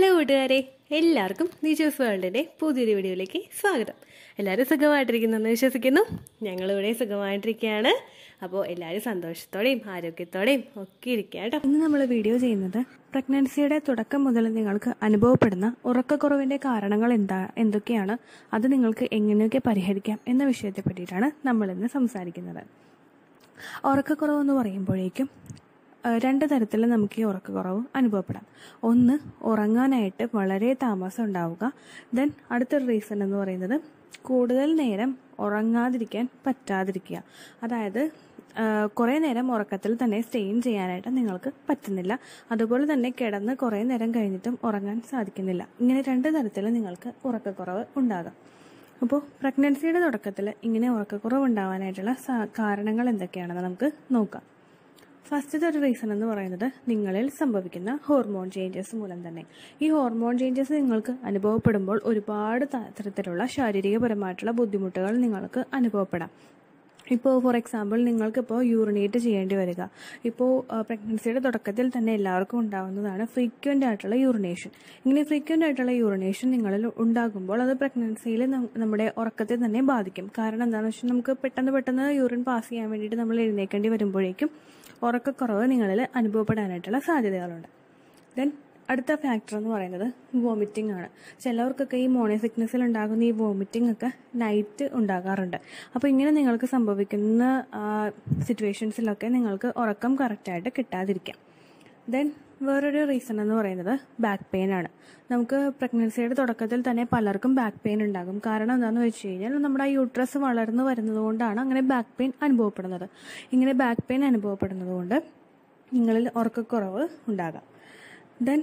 hello കൂട്ടുകാരെ എല്ലാവർക്കും നിജോസ് വേൾഡിൻ്റെ പുതിയൊരു വീഡിയോയിലേക്ക് സ്വാഗതം എല്ലാവരും എന്ന് വിശ്വസിക്കുന്നു ഞങ്ങളിവിടെ സുഖമായിട്ടിരിക്കുകയാണ് അപ്പോൾ എല്ലാവരും സന്തോഷത്തോടെയും ആരോഗ്യത്തോടെയും ഒക്കെ ഇരിക്കുക കേട്ടോ ഇന്ന് നമ്മൾ വീഡിയോ ചെയ്യുന്നത് പ്രഗ്നൻസിയുടെ തുടക്കം മുതൽ നിങ്ങൾക്ക് അനുഭവപ്പെടുന്ന ഉറക്കക്കുറവിൻ്റെ കാരണങ്ങൾ എന്താ എന്തൊക്കെയാണ് അത് നിങ്ങൾക്ക് എങ്ങനെയൊക്കെ പരിഹരിക്കാം എന്ന വിഷയത്തെ പറ്റിയിട്ടാണ് നമ്മളിന്ന് സംസാരിക്കുന്നത് ഉറക്കക്കുറവെന്ന് പറയുമ്പോഴേക്കും രണ്ട് തരത്തിൽ നമുക്ക് ഈ ഉറക്കക്കുറവ് അനുഭവപ്പെടാം ഒന്ന് ഉറങ്ങാനായിട്ട് വളരെ താമസം ഉണ്ടാവുക ദെൻ അടുത്തൊരു റീസൺ എന്ന് പറയുന്നത് കൂടുതൽ നേരം ഉറങ്ങാതിരിക്കാൻ പറ്റാതിരിക്കുക അതായത് കുറേ നേരം ഉറക്കത്തിൽ തന്നെ സ്റ്റെയിൻ ചെയ്യാനായിട്ട് നിങ്ങൾക്ക് പറ്റുന്നില്ല അതുപോലെ തന്നെ കിടന്ന് കുറേ നേരം കഴിഞ്ഞിട്ടും ഉറങ്ങാൻ സാധിക്കുന്നില്ല ഇങ്ങനെ രണ്ട് തരത്തിൽ നിങ്ങൾക്ക് ഉറക്കക്കുറവ് ഉണ്ടാകാം അപ്പോൾ പ്രഗ്നൻസിയുടെ തുടക്കത്തിൽ ഇങ്ങനെ ഉറക്കക്കുറവ് ഉണ്ടാവാനായിട്ടുള്ള കാരണങ്ങൾ എന്തൊക്കെയാണെന്ന് നമുക്ക് നോക്കാം ഫസ്റ്റത്തെ ഒരു റീസൺ എന്ന് പറയുന്നത് നിങ്ങളിൽ സംഭവിക്കുന്ന ഹോർമോൺ ചേഞ്ചസ് മൂലം തന്നെ ഈ ഹോർമോൺ ചേഞ്ചസ് നിങ്ങൾക്ക് അനുഭവപ്പെടുമ്പോൾ ഒരുപാട് തരത്തിലുള്ള ശാരീരികപരമായിട്ടുള്ള ബുദ്ധിമുട്ടുകൾ നിങ്ങൾക്ക് അനുഭവപ്പെടാം ഇപ്പോൾ ഫോർ എക്സാമ്പിൾ നിങ്ങൾക്കിപ്പോൾ യൂറിനേറ്റ് ചെയ്യേണ്ടി വരിക ഇപ്പോൾ പ്രഗ്നൻസിയുടെ തുടക്കത്തിൽ തന്നെ എല്ലാവർക്കും ഉണ്ടാകുന്നതാണ് ഫ്രീക്വൻ്റ് ആയിട്ടുള്ള യൂറിനേഷൻ ഇങ്ങനെ ഫ്രീക്വൻ്റ് ആയിട്ടുള്ള യൂറിനേഷൻ നിങ്ങളിൽ ഉണ്ടാകുമ്പോൾ അത് പ്രഗ്നൻസിയിൽ നമ്മുടെ ഉറക്കത്തെ തന്നെ ബാധിക്കും കാരണം എന്താണെന്ന് വെച്ചാൽ നമുക്ക് പെട്ടെന്ന് പെട്ടെന്ന് യൂറിൻ പാസ് ചെയ്യാൻ വേണ്ടിയിട്ട് നമ്മൾ എഴുന്നേക്കേണ്ടി വരുമ്പോഴേക്കും ഉറക്കക്കുറവ് നിങ്ങളിൽ അനുഭവപ്പെടാനായിട്ടുള്ള സാധ്യതകളുണ്ട് ദെൻ അടുത്ത ഫാക്ടർ എന്ന് പറയുന്നത് വോമിറ്റിംഗ് ആണ് ചിലവർക്കൊക്കെ ഈ മോർണിംഗ് സിക്നസിൽ ഉണ്ടാകുന്ന ഈ വോമിറ്റിംഗ് ഒക്കെ നൈറ്റ് ഉണ്ടാകാറുണ്ട് അപ്പോൾ ഇങ്ങനെ നിങ്ങൾക്ക് സംഭവിക്കുന്ന സിറ്റുവേഷൻസിലൊക്കെ നിങ്ങൾക്ക് ഉറക്കം കറക്റ്റായിട്ട് കിട്ടാതിരിക്കാം ദെൻ വേറൊരു റീസൺ എന്ന് പറയുന്നത് ബാക്ക് പെയിൻ ആണ് നമുക്ക് പ്രഗ്നൻസിയുടെ തുടക്കത്തിൽ തന്നെ പലർക്കും ബാക്ക് പെയിൻ ഉണ്ടാകും കാരണം എന്താണെന്ന് വെച്ച് കഴിഞ്ഞാൽ നമ്മുടെ ആ യൂട്രസ് വളർന്നു വരുന്നത് കൊണ്ടാണ് അങ്ങനെ ബാക്ക് പെയിൻ അനുഭവപ്പെടുന്നത് ഇങ്ങനെ ബാക്ക് പെയിൻ അനുഭവപ്പെടുന്നത് കൊണ്ട് നിങ്ങളിൽ ഉറക്കക്കുറവ് ഉണ്ടാകാം ദെൻ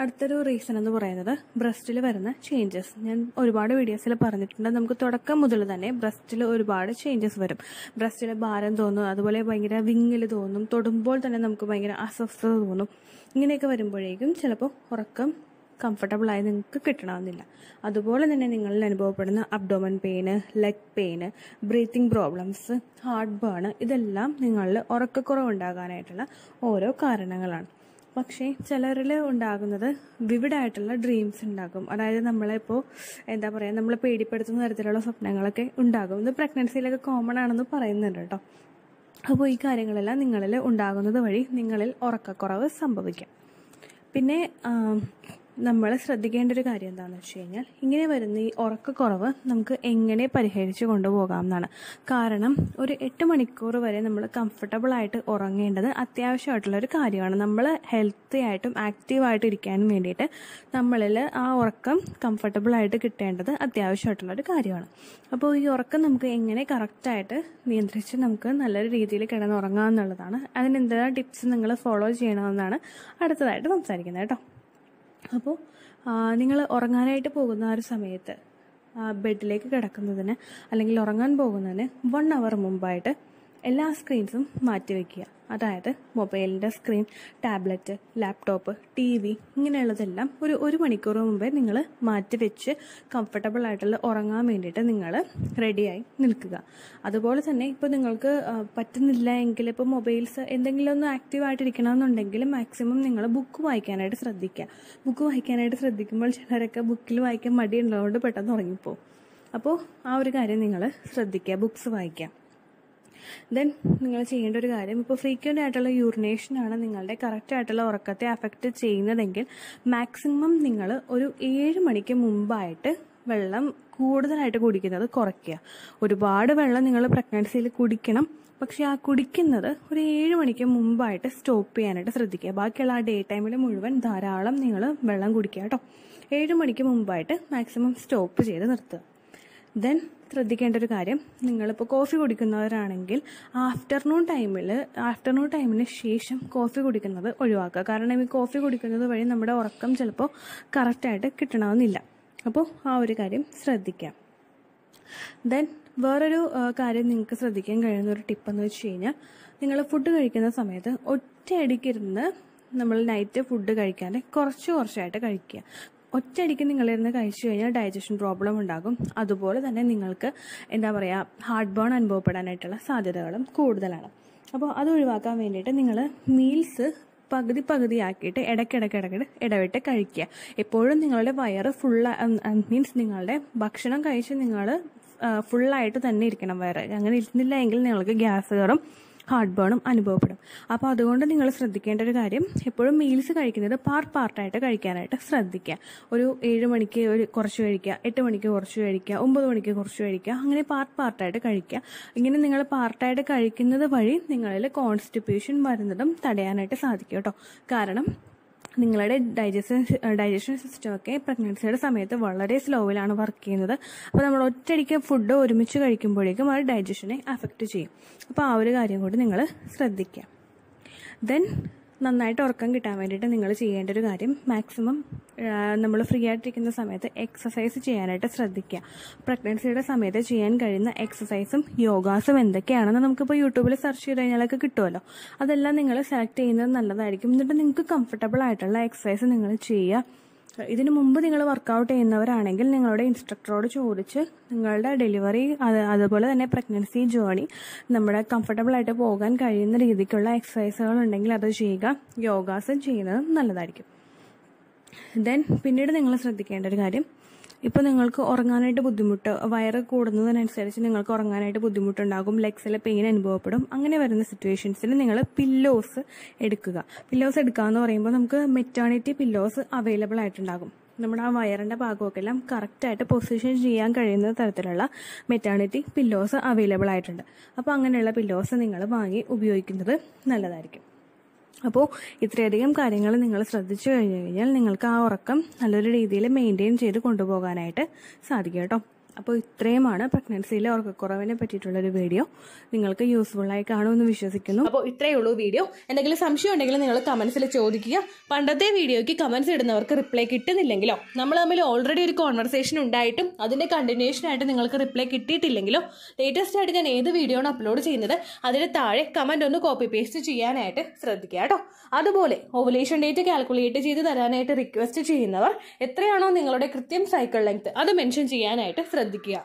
അടുത്തൊരു റീസൺ എന്ന് പറയുന്നത് ബ്രസ്റ്റിൽ വരുന്ന ചേഞ്ചസ് ഞാൻ ഒരുപാട് വീഡിയോസിൽ പറഞ്ഞിട്ടുണ്ട് നമുക്ക് തുടക്കം മുതൽ തന്നെ ബ്രസ്റ്റിൽ ഒരുപാട് ചേഞ്ചസ് വരും ബ്രസ്റ്റിൽ ഭാരം തോന്നും അതുപോലെ ഭയങ്കര വിങ്ങിൽ തോന്നും തൊടുമ്പോൾ തന്നെ നമുക്ക് ഭയങ്കര അസ്വസ്ഥത തോന്നും ഇങ്ങനെയൊക്കെ വരുമ്പോഴേക്കും ചിലപ്പോൾ ഉറക്കം കംഫർട്ടബിൾ ആയി നിങ്ങൾക്ക് കിട്ടണമെന്നില്ല അതുപോലെ തന്നെ നിങ്ങളിൽ അനുഭവപ്പെടുന്ന abdomen pain leg pain breathing problems heartburn ഇതെല്ലാം നിങ്ങളിൽ ഉറക്കക്കുറവ് ഉണ്ടാകാനായിട്ടുള്ള ഓരോ കാരണങ്ങളാണ് പക്ഷേ ചിലരിൽ ഉണ്ടാകുന്നത് വിവിഡായിട്ടുള്ള ഡ്രീംസ് ഉണ്ടാകും അതായത് നമ്മളിപ്പോൾ എന്താ പറയുക നമ്മളെ പേടിപ്പെടുത്തുന്ന തരത്തിലുള്ള സ്വപ്നങ്ങളൊക്കെ ഉണ്ടാകും ഇത് പ്രഗ്നൻസിയിലൊക്കെ കോമൺ ആണെന്ന് പറയുന്നുണ്ട് കേട്ടോ അപ്പോൾ ഈ കാര്യങ്ങളെല്ലാം നിങ്ങളിൽ ഉണ്ടാകുന്നത് വഴി നിങ്ങളിൽ ഉറക്കക്കുറവ് സംഭവിക്കാം പിന്നെ നമ്മൾ ശ്രദ്ധിക്കേണ്ട ഒരു കാര്യം എന്താണെന്ന് വെച്ച് കഴിഞ്ഞാൽ ഇങ്ങനെ വരുന്ന ഈ ഉറക്കക്കുറവ് നമുക്ക് എങ്ങനെ പരിഹരിച്ച് കൊണ്ടുപോകാം എന്നാണ് കാരണം ഒരു എട്ട് മണിക്കൂർ വരെ നമ്മൾ കംഫർട്ടബിൾ ആയിട്ട് ഉറങ്ങേണ്ടത് അത്യാവശ്യമായിട്ടുള്ള ഒരു കാര്യമാണ് നമ്മൾ ഹെൽത്തി ആയിട്ടും ആയിട്ട് ഇരിക്കാനും വേണ്ടിയിട്ട് നമ്മളിൽ ആ ഉറക്കം കംഫർട്ടബിൾ ആയിട്ട് കിട്ടേണ്ടത് അത്യാവശ്യമായിട്ടുള്ള ഒരു കാര്യമാണ് അപ്പോൾ ഈ ഉറക്കം നമുക്ക് എങ്ങനെ കറക്റ്റായിട്ട് നിയന്ത്രിച്ച് നമുക്ക് നല്ലൊരു രീതിയിൽ കിടന്നുറങ്ങാമെന്നുള്ളതാണ് അതിനെന്താ ടിപ്സ് നിങ്ങൾ ഫോളോ ചെയ്യണമെന്നാണ് അടുത്തതായിട്ട് സംസാരിക്കുന്നത് കേട്ടോ അപ്പോൾ നിങ്ങൾ ഉറങ്ങാനായിട്ട് പോകുന്ന ആ ഒരു സമയത്ത് ബെഡിലേക്ക് കിടക്കുന്നതിന് അല്ലെങ്കിൽ ഉറങ്ങാൻ പോകുന്നതിന് വൺ അവർ മുമ്പായിട്ട് എല്ലാ സ്ക്രീൻസും മാറ്റിവെക്കുക അതായത് മൊബൈലിൻ്റെ screen tablet laptop T V ഇങ്ങനെയുള്ളതെല്ലാം ഒരു ഒരു മണിക്കൂർ മുമ്പേ നിങ്ങൾ മാറ്റിവെച്ച് കംഫർട്ടബിൾ ആയിട്ടുള്ള ഉറങ്ങാൻ വേണ്ടിയിട്ട് നിങ്ങൾ റെഡിയായി നിൽക്കുക അതുപോലെ തന്നെ ഇപ്പോൾ നിങ്ങൾക്ക് പറ്റുന്നില്ല എങ്കിൽ ഇപ്പോൾ മൊബൈൽസ് എന്തെങ്കിലും ഒന്ന് ആക്റ്റീവ് എന്നുണ്ടെങ്കിൽ മാക്സിമം നിങ്ങൾ ബുക്ക് വായിക്കാനായിട്ട് ശ്രദ്ധിക്കുക ബുക്ക് വായിക്കാനായിട്ട് ശ്രദ്ധിക്കുമ്പോൾ ചിലരൊക്കെ ബുക്കിൽ വായിക്കാൻ മടിയുള്ളതുകൊണ്ട് പെട്ടെന്ന് ഉറങ്ങിപ്പോകും അപ്പോൾ ആ ഒരു കാര്യം നിങ്ങൾ ശ്രദ്ധിക്കുക ബുക്ക്സ് വായിക്കുക ദെൻ നിങ്ങൾ ചെയ്യേണ്ട ഒരു കാര്യം ഇപ്പോൾ ഫ്രീക്വൻ്റ് ആയിട്ടുള്ള യൂറിനേഷനാണ് നിങ്ങളുടെ കറക്റ്റ് ആയിട്ടുള്ള ഉറക്കത്തെ അഫക്റ്റ് ചെയ്യുന്നതെങ്കിൽ മാക്സിമം നിങ്ങൾ ഒരു ഏഴ് മണിക്ക് മുമ്പായിട്ട് വെള്ളം കൂടുതലായിട്ട് കുടിക്കുന്നത് കുറയ്ക്കുക ഒരുപാട് വെള്ളം നിങ്ങൾ പ്രഗ്നൻസിയിൽ കുടിക്കണം പക്ഷെ ആ കുടിക്കുന്നത് ഒരു ഏഴ് മണിക്ക് മുമ്പായിട്ട് സ്റ്റോപ്പ് ചെയ്യാനായിട്ട് ശ്രദ്ധിക്കുക ബാക്കിയുള്ള ആ ഡേ ടൈമിൽ മുഴുവൻ ധാരാളം നിങ്ങൾ വെള്ളം കുടിക്കുക കേട്ടോ ഏഴ് മണിക്ക് മുമ്പായിട്ട് മാക്സിമം സ്റ്റോപ്പ് ചെയ്ത് നിർത്തുക ദെൻ ശ്രദ്ധിക്കേണ്ട ഒരു കാര്യം നിങ്ങളിപ്പോൾ കോഫി കുടിക്കുന്നവരാണെങ്കിൽ ആഫ്റ്റർനൂൺ ടൈമിൽ ആഫ്റ്റർനൂൺ ടൈമിന് ശേഷം കോഫി കുടിക്കുന്നത് ഒഴിവാക്കുക കാരണം ഈ കോഫി കുടിക്കുന്നത് വഴി നമ്മുടെ ഉറക്കം ചിലപ്പോൾ കറക്റ്റായിട്ട് കിട്ടണമെന്നില്ല അപ്പോൾ ആ ഒരു കാര്യം ശ്രദ്ധിക്കാം ദെൻ വേറൊരു കാര്യം നിങ്ങൾക്ക് ശ്രദ്ധിക്കാൻ കഴിയുന്ന ഒരു ടിപ്പെന്ന് വെച്ച് കഴിഞ്ഞാൽ നിങ്ങൾ ഫുഡ് കഴിക്കുന്ന സമയത്ത് ഒറ്റയടിക്കിരുന്ന് നമ്മൾ നൈറ്റ് ഫുഡ് കഴിക്കാതെ കുറച്ച് കുറച്ചായിട്ട് കഴിക്കുക ഒറ്റയടിക്ക് നിങ്ങളിരുന്ന് കഴിച്ചു കഴിഞ്ഞാൽ ഡൈജഷൻ പ്രോബ്ലം ഉണ്ടാകും അതുപോലെ തന്നെ നിങ്ങൾക്ക് എന്താ പറയുക ഹാർട്ട് ബേൺ അനുഭവപ്പെടാനായിട്ടുള്ള സാധ്യതകളും കൂടുതലാണ് അപ്പോൾ അത് ഒഴിവാക്കാൻ വേണ്ടിയിട്ട് നിങ്ങൾ മീൽസ് പകുതി പകുതിയാക്കിയിട്ട് ഇടയ്ക്കിടയ്ക്ക് ഇടയ്ക്കിടെ ഇടവിട്ട് കഴിക്കുക എപ്പോഴും നിങ്ങളുടെ വയറ് ഫുൾ മീൻസ് നിങ്ങളുടെ ഭക്ഷണം കഴിച്ച് നിങ്ങൾ ഫുള്ളായിട്ട് തന്നെ ഇരിക്കണം വയറ് അങ്ങനെ ഇരുന്നില്ല എങ്കിൽ നിങ്ങൾക്ക് ഗ്യാസ് കയറും ഹാർട്ട് ബേണും അനുഭവപ്പെടും അപ്പോൾ അതുകൊണ്ട് നിങ്ങൾ ശ്രദ്ധിക്കേണ്ട ഒരു കാര്യം എപ്പോഴും മീൽസ് കഴിക്കുന്നത് പാർട്ട് പാർട്ടായിട്ട് കഴിക്കാനായിട്ട് ശ്രദ്ധിക്കുക ഒരു ഏഴ് മണിക്ക് ഒരു കുറച്ച് കഴിക്കുക എട്ട് മണിക്ക് കുറച്ച് കഴിക്കുക ഒമ്പത് മണിക്ക് കുറച്ച് കഴിക്കുക അങ്ങനെ പാർട്ട് പാർട്ടായിട്ട് കഴിക്കുക ഇങ്ങനെ നിങ്ങൾ പാർട്ടായിട്ട് കഴിക്കുന്നത് വഴി നിങ്ങളിൽ കോൺസ്റ്റിപ്പേഷൻ വരുന്നതും തടയാനായിട്ട് സാധിക്കും കേട്ടോ കാരണം നിങ്ങളുടെ ഡൈജഷൻ ഡൈജഷൻ സിസ്റ്റമൊക്കെ പ്രഗ്നൻസിയുടെ സമയത്ത് വളരെ സ്ലോവിലാണ് വർക്ക് ചെയ്യുന്നത് അപ്പോൾ നമ്മൾ ഒറ്റയടിക്ക് ഫുഡ് ഒരുമിച്ച് കഴിക്കുമ്പോഴേക്കും അത് ഡൈജഷനെ അഫക്റ്റ് ചെയ്യും അപ്പോൾ ആ ഒരു കാര്യം കൂടി നിങ്ങൾ ശ്രദ്ധിക്കുക ദെൻ നന്നായിട്ട് ഉറക്കം കിട്ടാൻ വേണ്ടിയിട്ട് നിങ്ങൾ ചെയ്യേണ്ട ഒരു കാര്യം മാക്സിമം നമ്മൾ ഫ്രീ ആയിട്ടിരിക്കുന്ന സമയത്ത് എക്സസൈസ് ചെയ്യാനായിട്ട് ശ്രദ്ധിക്കുക പ്രഗ്നൻസിയുടെ സമയത്ത് ചെയ്യാൻ കഴിയുന്ന എക്സസൈസും യോഗാസും എന്തൊക്കെയാണെന്ന് നമുക്കിപ്പോൾ യൂട്യൂബിൽ സെർച്ച് ചെയ്ത് കഴിഞ്ഞാലൊക്കെ കിട്ടുമല്ലോ അതെല്ലാം നിങ്ങൾ സെലക്ട് ചെയ്യുന്നത് നല്ലതായിരിക്കും എന്നിട്ട് നിങ്ങൾക്ക് കംഫർട്ടബിൾ ആയിട്ടുള്ള എക്സസൈസ് നിങ്ങൾ ചെയ്യുക ഇതിനു മുമ്പ് നിങ്ങൾ വർക്കൗട്ട് ചെയ്യുന്നവരാണെങ്കിൽ നിങ്ങളുടെ ഇൻസ്ട്രക്ടറോട് ചോദിച്ച് നിങ്ങളുടെ ഡെലിവറി അതുപോലെ തന്നെ പ്രഗ്നൻസി ജേണി നമ്മുടെ കംഫർട്ടബിൾ ആയിട്ട് പോകാൻ കഴിയുന്ന രീതിക്കുള്ള എക്സസൈസുകൾ ഉണ്ടെങ്കിൽ അത് ചെയ്യുക യോഗാസൻ ചെയ്യുന്നത് നല്ലതായിരിക്കും ദെൻ പിന്നീട് നിങ്ങൾ ശ്രദ്ധിക്കേണ്ട ഒരു കാര്യം ഇപ്പോൾ നിങ്ങൾക്ക് ഉറങ്ങാനായിട്ട് ബുദ്ധിമുട്ട് വയറ് കൂടുന്നതിനനുസരിച്ച് നിങ്ങൾക്ക് ഉറങ്ങാനായിട്ട് ബുദ്ധിമുട്ടുണ്ടാകും ലെഗ്സിലെ പെയിൻ അനുഭവപ്പെടും അങ്ങനെ വരുന്ന സിറ്റുവേഷൻസിൽ നിങ്ങൾ പില്ലോസ് എടുക്കുക പില്ലോസ് എടുക്കുക എന്ന് പറയുമ്പോൾ നമുക്ക് മെറ്റേണിറ്റി പില്ലോസ് അവൈലബിൾ ആയിട്ടുണ്ടാകും നമ്മുടെ ആ വയറിൻ്റെ ഭാഗമൊക്കെ എല്ലാം കറക്റ്റായിട്ട് പൊസിഷൻ ചെയ്യാൻ കഴിയുന്ന തരത്തിലുള്ള മെറ്റേണിറ്റി പില്ലോസ് അവൈലബിൾ ആയിട്ടുണ്ട് അപ്പോൾ അങ്ങനെയുള്ള പില്ലോസ് നിങ്ങൾ വാങ്ങി ഉപയോഗിക്കുന്നത് നല്ലതായിരിക്കും അപ്പോൾ ഇത്രയധികം കാര്യങ്ങൾ നിങ്ങൾ ശ്രദ്ധിച്ചു കഴിഞ്ഞു കഴിഞ്ഞാൽ നിങ്ങൾക്ക് ആ ഉറക്കം നല്ലൊരു രീതിയിൽ മെയിൻറ്റെയിൻ ചെയ്ത് കൊണ്ടുപോകാനായിട്ട് സാധിക്കും കേട്ടോ അപ്പോൾ ഇത്രയുമാണ് പ്രഗ്നൻസിയിലെ ഉറക്കക്കുറവിനെ പറ്റിയിട്ടുള്ളൊരു വീഡിയോ നിങ്ങൾക്ക് യൂസ്ഫുൾ ആയി കാണുമെന്ന് വിശ്വസിക്കുന്നു അപ്പോൾ ഇത്രയേ ഉള്ളൂ വീഡിയോ എന്തെങ്കിലും സംശയം ഉണ്ടെങ്കിൽ നിങ്ങൾ കമൻസിൽ ചോദിക്കുക പണ്ടത്തെ വീഡിയോയ്ക്ക് കമൻസ് ഇടുന്നവർക്ക് റിപ്ലൈ കിട്ടുന്നില്ലെങ്കിലോ നമ്മൾ തമ്മിൽ ഓൾറെഡി ഒരു കോൺവെർസേഷൻ ഉണ്ടായിട്ടും അതിൻ്റെ ആയിട്ട് നിങ്ങൾക്ക് റിപ്ലൈ കിട്ടിയിട്ടില്ലെങ്കിലോ ലേറ്റസ്റ്റ് ആയിട്ട് ഞാൻ ഏത് വീഡിയോ ആണ് അപ്ലോഡ് ചെയ്യുന്നത് അതിന് താഴെ കമൻ്റ് ഒന്ന് കോപ്പി പേസ്റ്റ് ചെയ്യാനായിട്ട് ശ്രദ്ധിക്കുക കേട്ടോ അതുപോലെ ഓവുലേഷൻ ഡേറ്റ് കാൽക്കുലേറ്റ് ചെയ്ത് തരാനായിട്ട് റിക്വസ്റ്റ് ചെയ്യുന്നവർ എത്രയാണോ നിങ്ങളുടെ കൃത്യം സൈക്കിൾ ലെങ്ത് അത് മെൻഷൻ ചെയ്യാനായിട്ട് ശ്രദ്ധിക്കുക रद्द किया